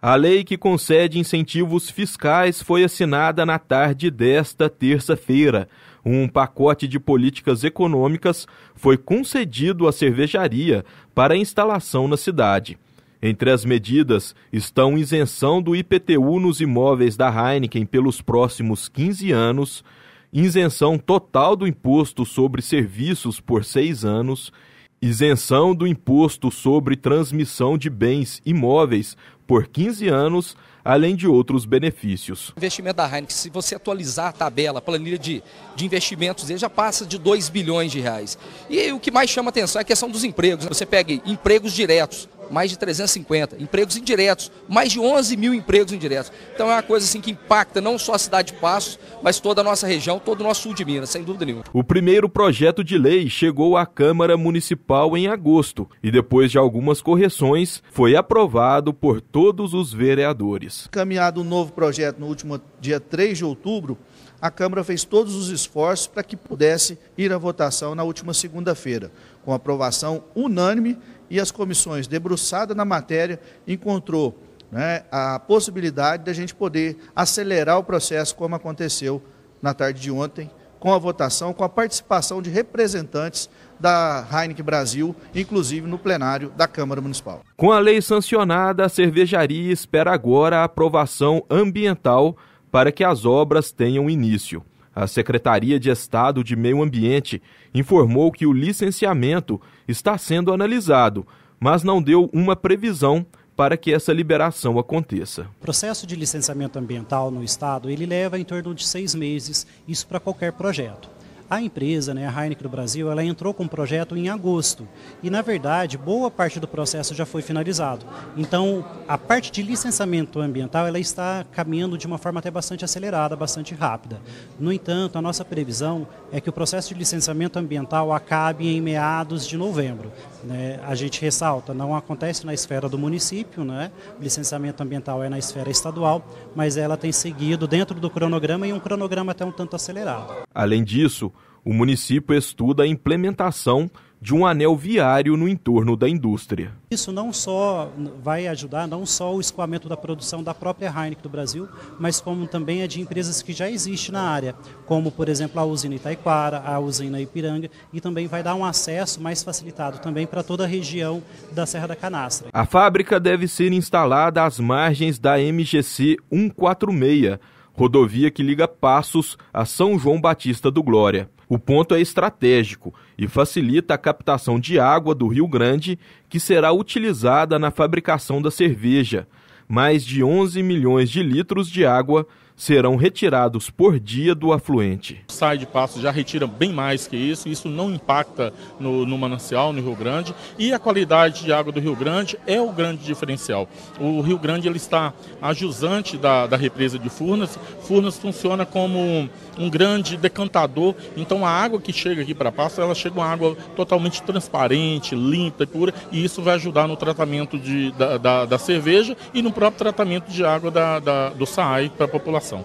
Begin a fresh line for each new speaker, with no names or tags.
A lei que concede incentivos fiscais foi assinada na tarde desta terça-feira. Um pacote de políticas econômicas foi concedido à cervejaria para instalação na cidade. Entre as medidas estão isenção do IPTU nos imóveis da Heineken pelos próximos 15 anos, isenção total do imposto sobre serviços por seis anos isenção do imposto sobre transmissão de bens imóveis por 15 anos, além de outros benefícios. O investimento da Heineken, se você atualizar a tabela, a planilha de, de investimentos, ele já passa de 2 bilhões de reais. E o que mais chama atenção é a questão dos empregos. Você pega empregos diretos, mais de 350. Empregos indiretos, mais de 11 mil empregos indiretos. Então é uma coisa assim que impacta não só a cidade de Passos, mas toda a nossa região, todo o nosso sul de Minas, sem dúvida nenhuma. O primeiro projeto de lei chegou à Câmara Municipal em agosto e depois de algumas correções foi aprovado por todos os vereadores.
Caminhado um novo projeto no último dia 3 de outubro, a Câmara fez todos os esforços para que pudesse ir à votação na última segunda-feira, com aprovação unânime e as comissões, debruçada na matéria, encontrou né, a possibilidade da gente poder acelerar o processo, como aconteceu na tarde de ontem, com a votação, com a participação de representantes da Heineken Brasil, inclusive no plenário da Câmara Municipal.
Com a lei sancionada, a cervejaria espera agora a aprovação ambiental para que as obras tenham início. A Secretaria de Estado de Meio Ambiente informou que o licenciamento está sendo analisado, mas não deu uma previsão para que essa liberação aconteça.
O processo de licenciamento ambiental no Estado ele leva em torno de seis meses, isso para qualquer projeto. A empresa, né, a Heineken do Brasil, ela entrou com o projeto em agosto e, na verdade, boa parte do processo já foi finalizado. Então, a parte de licenciamento ambiental ela está caminhando de uma forma até bastante acelerada, bastante rápida. No entanto, a nossa previsão é que o processo de licenciamento ambiental acabe em meados de novembro. Né? A gente ressalta, não acontece na esfera do município, né? o licenciamento ambiental é na esfera estadual, mas ela tem seguido dentro do cronograma e um cronograma até um tanto acelerado.
Além disso, o município estuda a implementação de um anel viário no entorno da indústria.
Isso não só vai ajudar não só o escoamento da produção da própria Heineken do Brasil, mas como também a é de empresas que já existem na área, como por exemplo a usina Itaiquara, a usina Ipiranga, e também vai dar um acesso mais facilitado também para toda a região da Serra da Canastra.
A fábrica deve ser instalada às margens da MGC 146 rodovia que liga Passos a São João Batista do Glória. O ponto é estratégico e facilita a captação de água do Rio Grande, que será utilizada na fabricação da cerveja. Mais de 11 milhões de litros de água serão retirados por dia do afluente.
Sai de passo já retira bem mais que isso, isso não impacta no, no manancial, no Rio Grande, e a qualidade de água do Rio Grande é o grande diferencial. O Rio Grande ele está a jusante da, da represa de Furnas, Furnas funciona como um, um grande decantador, então a água que chega aqui para Passo, ela chega uma água totalmente transparente, limpa e pura, e isso vai ajudar no tratamento de, da, da, da cerveja e no próprio tratamento de água da, da do SAI para a população população.